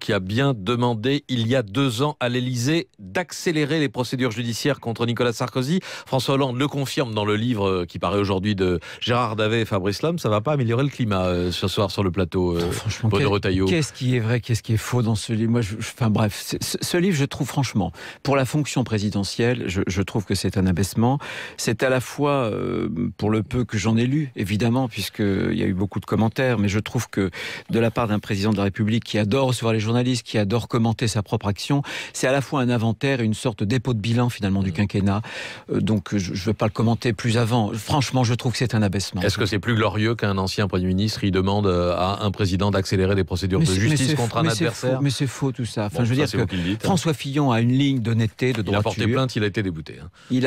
qui a bien demandé il y a deux ans à l'Elysée d'accélérer les procédures judiciaires contre Nicolas Sarkozy. François Hollande le confirme dans le livre euh, qui paraît aujourd'hui de Gérard Davet et Fabrice Lhomme. Ça ne va pas améliorer le climat euh, ce soir sur le plateau. Euh, franchement, qu'est-ce qui est vrai, qu'est-ce qui est faux dans ce livre Moi, je, enfin bref, ce livre, je trouve franchement, pour la fonction présidentielle, je, trouve que c'est un abaissement. C'est à la fois euh, pour le peu que j'en ai lu, évidemment, puisqu'il y a eu beaucoup de commentaires, mais je trouve que de la part d'un président de la République qui adore recevoir les journalistes, qui adorent commenter sa propre action. C'est à la fois un inventaire et une sorte de dépôt de bilan finalement du mmh. quinquennat. Euh, donc je ne veux pas le commenter plus avant. Franchement, je trouve que c'est un abaissement. Est-ce que c'est plus glorieux qu'un ancien Premier ministre y demande euh, à un président d'accélérer des procédures de justice contre un adversaire Mais c'est faux tout ça. je veux dire que hein. François Fillon a une ligne d'honnêteté, de droiture. Il a porté plainte, il a été débouté. Hein. Il a